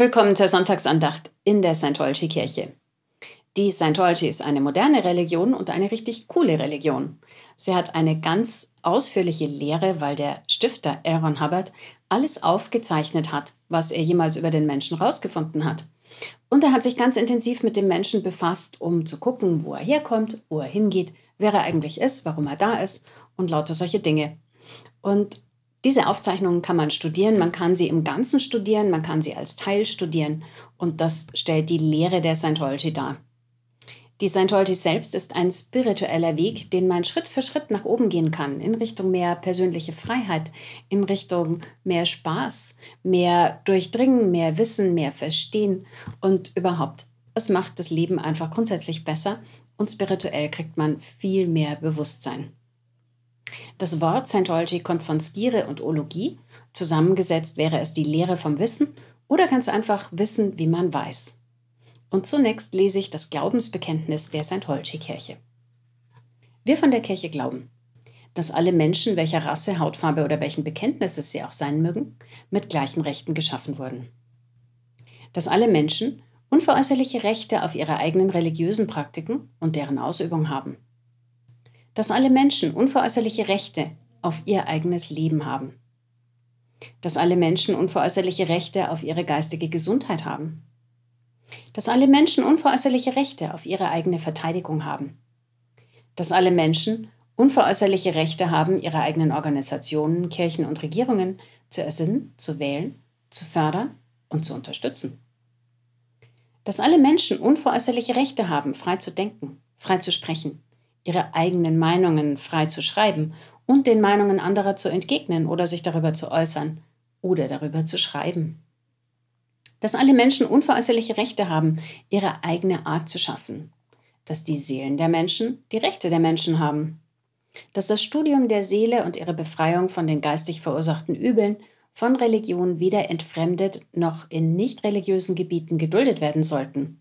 willkommen zur Sonntagsandacht in der St. Scientology-Kirche. Die St. Scientology ist eine moderne Religion und eine richtig coole Religion. Sie hat eine ganz ausführliche Lehre, weil der Stifter Aaron Hubbard alles aufgezeichnet hat, was er jemals über den Menschen rausgefunden hat. Und er hat sich ganz intensiv mit dem Menschen befasst, um zu gucken, wo er herkommt, wo er hingeht, wer er eigentlich ist, warum er da ist und lauter solche Dinge. Und diese Aufzeichnungen kann man studieren, man kann sie im Ganzen studieren, man kann sie als Teil studieren und das stellt die Lehre der Scientology dar. Die Scientology selbst ist ein spiritueller Weg, den man Schritt für Schritt nach oben gehen kann, in Richtung mehr persönliche Freiheit, in Richtung mehr Spaß, mehr Durchdringen, mehr Wissen, mehr Verstehen und überhaupt. Es macht das Leben einfach grundsätzlich besser und spirituell kriegt man viel mehr Bewusstsein. Das Wort Scientology kommt von Skire und Ologie. Zusammengesetzt wäre es die Lehre vom Wissen oder ganz einfach Wissen, wie man weiß. Und zunächst lese ich das Glaubensbekenntnis der Scientology-Kirche. Wir von der Kirche glauben, dass alle Menschen, welcher Rasse, Hautfarbe oder welchen Bekenntnisses sie auch sein mögen, mit gleichen Rechten geschaffen wurden. Dass alle Menschen unveräußerliche Rechte auf ihre eigenen religiösen Praktiken und deren Ausübung haben dass alle Menschen unveräußerliche Rechte auf ihr eigenes Leben haben. Dass alle Menschen unveräußerliche Rechte auf ihre geistige Gesundheit haben. Dass alle Menschen unveräußerliche Rechte auf ihre eigene Verteidigung haben. Dass alle Menschen unveräußerliche Rechte haben, ihre eigenen Organisationen, Kirchen und Regierungen zu ersinnen, zu wählen, zu fördern und zu unterstützen. Dass alle Menschen unveräußerliche Rechte haben, frei zu denken, frei zu sprechen, ihre eigenen Meinungen frei zu schreiben und den Meinungen anderer zu entgegnen oder sich darüber zu äußern oder darüber zu schreiben. Dass alle Menschen unveräußerliche Rechte haben, ihre eigene Art zu schaffen. Dass die Seelen der Menschen die Rechte der Menschen haben. Dass das Studium der Seele und ihre Befreiung von den geistig verursachten Übeln von Religion weder entfremdet noch in nicht religiösen Gebieten geduldet werden sollten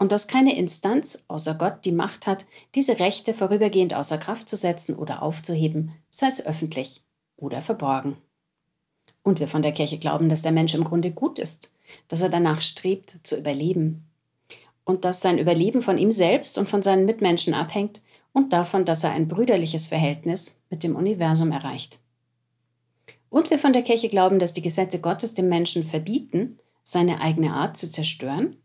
und dass keine Instanz außer Gott die Macht hat, diese Rechte vorübergehend außer Kraft zu setzen oder aufzuheben, sei es öffentlich oder verborgen. Und wir von der Kirche glauben, dass der Mensch im Grunde gut ist, dass er danach strebt, zu überleben. Und dass sein Überleben von ihm selbst und von seinen Mitmenschen abhängt und davon, dass er ein brüderliches Verhältnis mit dem Universum erreicht. Und wir von der Kirche glauben, dass die Gesetze Gottes dem Menschen verbieten, seine eigene Art zu zerstören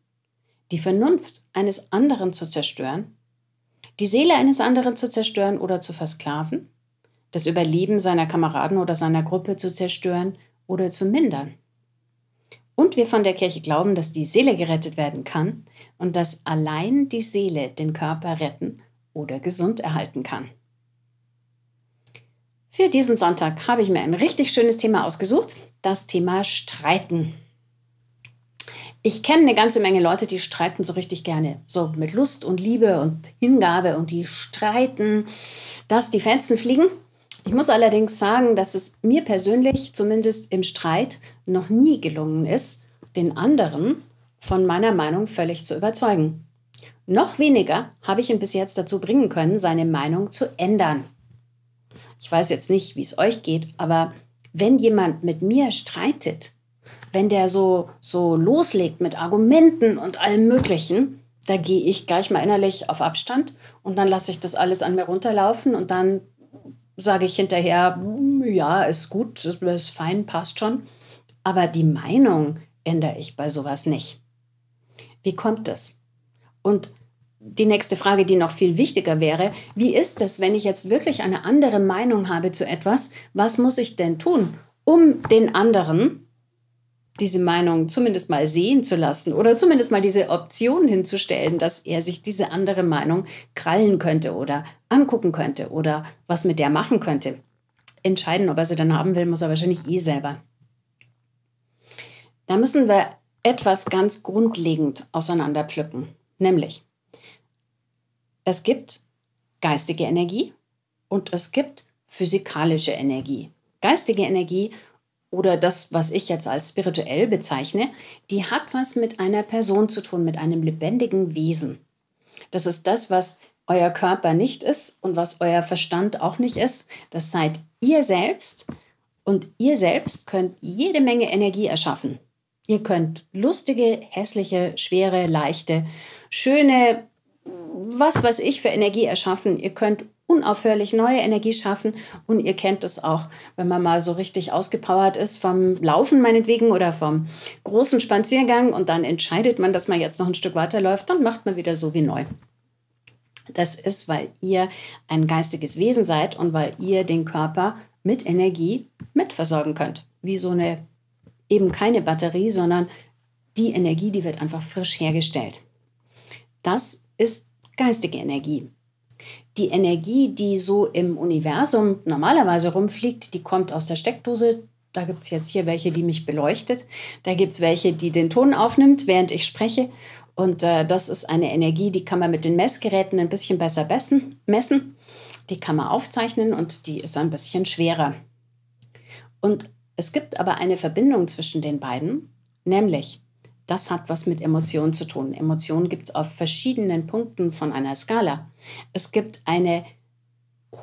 die Vernunft eines anderen zu zerstören, die Seele eines anderen zu zerstören oder zu versklaven, das Überleben seiner Kameraden oder seiner Gruppe zu zerstören oder zu mindern. Und wir von der Kirche glauben, dass die Seele gerettet werden kann und dass allein die Seele den Körper retten oder gesund erhalten kann. Für diesen Sonntag habe ich mir ein richtig schönes Thema ausgesucht, das Thema Streiten ich kenne eine ganze Menge Leute, die streiten so richtig gerne. So mit Lust und Liebe und Hingabe und die streiten, dass die Fenster fliegen. Ich muss allerdings sagen, dass es mir persönlich, zumindest im Streit, noch nie gelungen ist, den anderen von meiner Meinung völlig zu überzeugen. Noch weniger habe ich ihn bis jetzt dazu bringen können, seine Meinung zu ändern. Ich weiß jetzt nicht, wie es euch geht, aber wenn jemand mit mir streitet, wenn der so, so loslegt mit Argumenten und allem Möglichen, da gehe ich gleich mal innerlich auf Abstand und dann lasse ich das alles an mir runterlaufen und dann sage ich hinterher, ja, ist gut, ist fein, passt schon. Aber die Meinung ändere ich bei sowas nicht. Wie kommt das? Und die nächste Frage, die noch viel wichtiger wäre, wie ist es, wenn ich jetzt wirklich eine andere Meinung habe zu etwas, was muss ich denn tun, um den anderen diese Meinung zumindest mal sehen zu lassen oder zumindest mal diese Option hinzustellen, dass er sich diese andere Meinung krallen könnte oder angucken könnte oder was mit der machen könnte. Entscheiden, ob er sie dann haben will, muss er wahrscheinlich eh selber. Da müssen wir etwas ganz grundlegend auseinanderpflücken, nämlich es gibt geistige Energie und es gibt physikalische Energie. Geistige Energie oder das, was ich jetzt als spirituell bezeichne, die hat was mit einer Person zu tun, mit einem lebendigen Wesen. Das ist das, was euer Körper nicht ist und was euer Verstand auch nicht ist. Das seid ihr selbst und ihr selbst könnt jede Menge Energie erschaffen. Ihr könnt lustige, hässliche, schwere, leichte, schöne, was weiß ich für Energie erschaffen. Ihr könnt unaufhörlich neue Energie schaffen. Und ihr kennt es auch, wenn man mal so richtig ausgepowert ist vom Laufen meinetwegen oder vom großen Spaziergang und dann entscheidet man, dass man jetzt noch ein Stück weiterläuft, dann macht man wieder so wie neu. Das ist, weil ihr ein geistiges Wesen seid und weil ihr den Körper mit Energie mitversorgen könnt. Wie so eine, eben keine Batterie, sondern die Energie, die wird einfach frisch hergestellt. Das ist geistige Energie. Die Energie, die so im Universum normalerweise rumfliegt, die kommt aus der Steckdose. Da gibt es jetzt hier welche, die mich beleuchtet. Da gibt es welche, die den Ton aufnimmt, während ich spreche. Und äh, das ist eine Energie, die kann man mit den Messgeräten ein bisschen besser messen. Die kann man aufzeichnen und die ist ein bisschen schwerer. Und es gibt aber eine Verbindung zwischen den beiden, nämlich das hat was mit Emotionen zu tun. Emotionen gibt es auf verschiedenen Punkten von einer Skala. Es gibt eine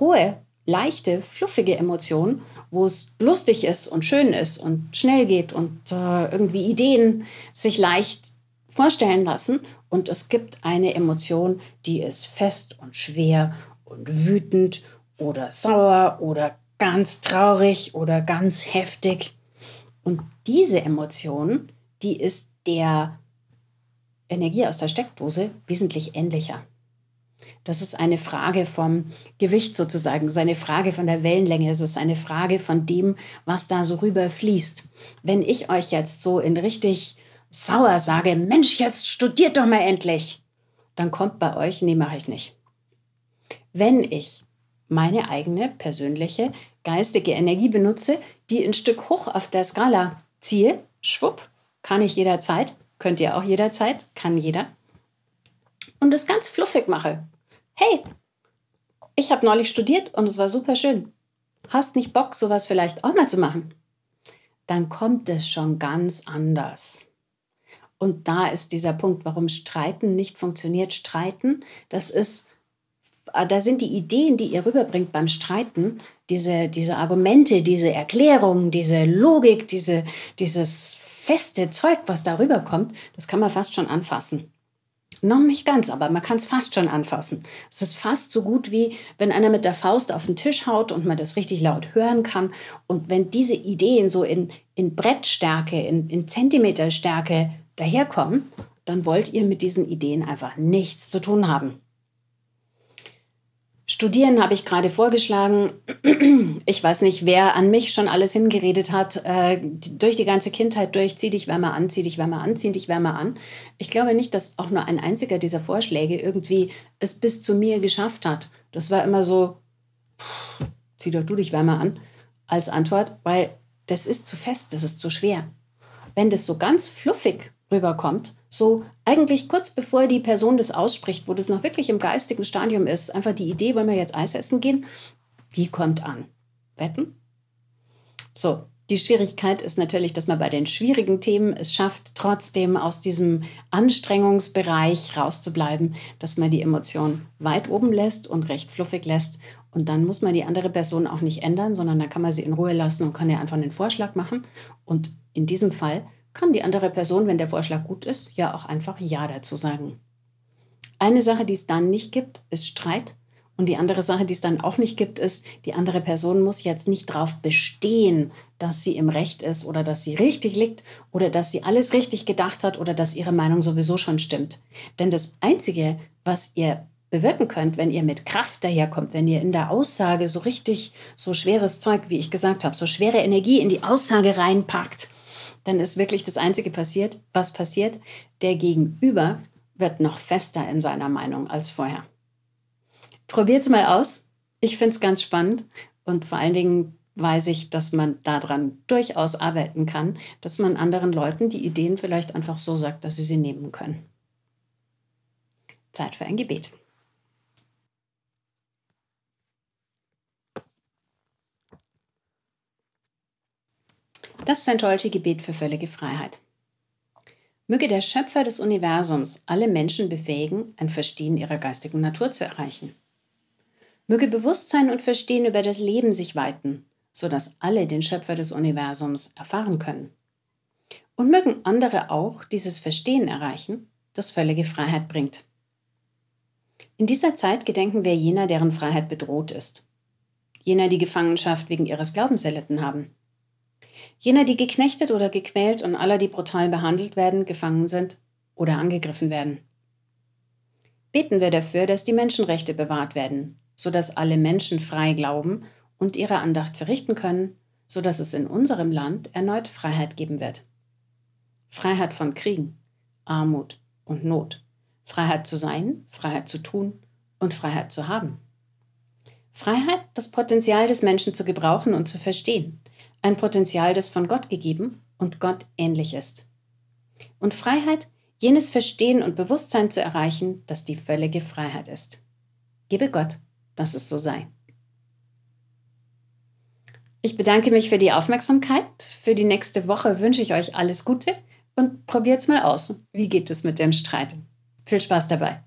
hohe, leichte, fluffige Emotion, wo es lustig ist und schön ist und schnell geht und äh, irgendwie Ideen sich leicht vorstellen lassen. Und es gibt eine Emotion, die ist fest und schwer und wütend oder sauer oder ganz traurig oder ganz heftig. Und diese Emotion, die ist der Energie aus der Steckdose wesentlich ähnlicher. Das ist eine Frage vom Gewicht sozusagen, es ist eine Frage von der Wellenlänge, es ist eine Frage von dem, was da so rüber fließt. Wenn ich euch jetzt so in richtig sauer sage, Mensch, jetzt studiert doch mal endlich, dann kommt bei euch, nee, mache ich nicht. Wenn ich meine eigene persönliche geistige Energie benutze, die ein Stück hoch auf der Skala ziehe, schwupp, kann ich jederzeit. Könnt ihr auch jederzeit. Kann jeder. Und das ganz fluffig mache. Hey, ich habe neulich studiert und es war super schön. Hast nicht Bock, sowas vielleicht auch mal zu machen? Dann kommt es schon ganz anders. Und da ist dieser Punkt, warum Streiten nicht funktioniert. Streiten, das ist, äh, da sind die Ideen, die ihr rüberbringt beim Streiten, diese, diese Argumente, diese Erklärungen, diese Logik, diese, dieses feste Zeug, was darüber kommt, das kann man fast schon anfassen. Noch nicht ganz, aber man kann es fast schon anfassen. Es ist fast so gut wie, wenn einer mit der Faust auf den Tisch haut und man das richtig laut hören kann. Und wenn diese Ideen so in, in Brettstärke, in, in Zentimeterstärke daherkommen, dann wollt ihr mit diesen Ideen einfach nichts zu tun haben. Studieren habe ich gerade vorgeschlagen. Ich weiß nicht, wer an mich schon alles hingeredet hat. Äh, durch die ganze Kindheit durch, zieh dich wärmer an, zieh dich wärmer an, zieh dich wärmer an. Ich glaube nicht, dass auch nur ein einziger dieser Vorschläge irgendwie es bis zu mir geschafft hat. Das war immer so, pff, zieh doch du dich wärmer an, als Antwort, weil das ist zu fest, das ist zu schwer. Wenn das so ganz fluffig rüberkommt. So eigentlich kurz bevor die Person das ausspricht, wo das noch wirklich im geistigen Stadium ist, einfach die Idee, wollen wir jetzt Eis essen gehen, die kommt an. Wetten? So, die Schwierigkeit ist natürlich, dass man bei den schwierigen Themen es schafft, trotzdem aus diesem Anstrengungsbereich rauszubleiben, dass man die Emotion weit oben lässt und recht fluffig lässt. Und dann muss man die andere Person auch nicht ändern, sondern dann kann man sie in Ruhe lassen und kann ihr einfach einen Vorschlag machen. Und in diesem Fall kann die andere Person, wenn der Vorschlag gut ist, ja auch einfach Ja dazu sagen. Eine Sache, die es dann nicht gibt, ist Streit. Und die andere Sache, die es dann auch nicht gibt, ist, die andere Person muss jetzt nicht darauf bestehen, dass sie im Recht ist oder dass sie richtig liegt oder dass sie alles richtig gedacht hat oder dass ihre Meinung sowieso schon stimmt. Denn das Einzige, was ihr bewirken könnt, wenn ihr mit Kraft daherkommt, wenn ihr in der Aussage so richtig so schweres Zeug, wie ich gesagt habe, so schwere Energie in die Aussage reinpackt, dann ist wirklich das Einzige passiert, was passiert, der Gegenüber wird noch fester in seiner Meinung als vorher. Probiert es mal aus. Ich finde es ganz spannend und vor allen Dingen weiß ich, dass man daran durchaus arbeiten kann, dass man anderen Leuten die Ideen vielleicht einfach so sagt, dass sie sie nehmen können. Zeit für ein Gebet. Das Scientology-Gebet für völlige Freiheit. Möge der Schöpfer des Universums alle Menschen befähigen, ein Verstehen ihrer geistigen Natur zu erreichen. Möge Bewusstsein und Verstehen über das Leben sich weiten, sodass alle den Schöpfer des Universums erfahren können. Und mögen andere auch dieses Verstehen erreichen, das völlige Freiheit bringt. In dieser Zeit gedenken wir jener, deren Freiheit bedroht ist, jener, die Gefangenschaft wegen ihres Glaubens erlitten haben, Jener, die geknechtet oder gequält und aller, die brutal behandelt werden, gefangen sind oder angegriffen werden. Beten wir dafür, dass die Menschenrechte bewahrt werden, sodass alle Menschen frei glauben und ihre Andacht verrichten können, sodass es in unserem Land erneut Freiheit geben wird. Freiheit von Kriegen, Armut und Not, Freiheit zu sein, Freiheit zu tun und Freiheit zu haben. Freiheit, das Potenzial des Menschen zu gebrauchen und zu verstehen, ein Potenzial, das von Gott gegeben und Gott ähnlich ist. Und Freiheit, jenes Verstehen und Bewusstsein zu erreichen, das die völlige Freiheit ist. Gebe Gott, dass es so sei. Ich bedanke mich für die Aufmerksamkeit. Für die nächste Woche wünsche ich euch alles Gute und probiert's mal aus. Wie geht es mit dem Streit? Viel Spaß dabei.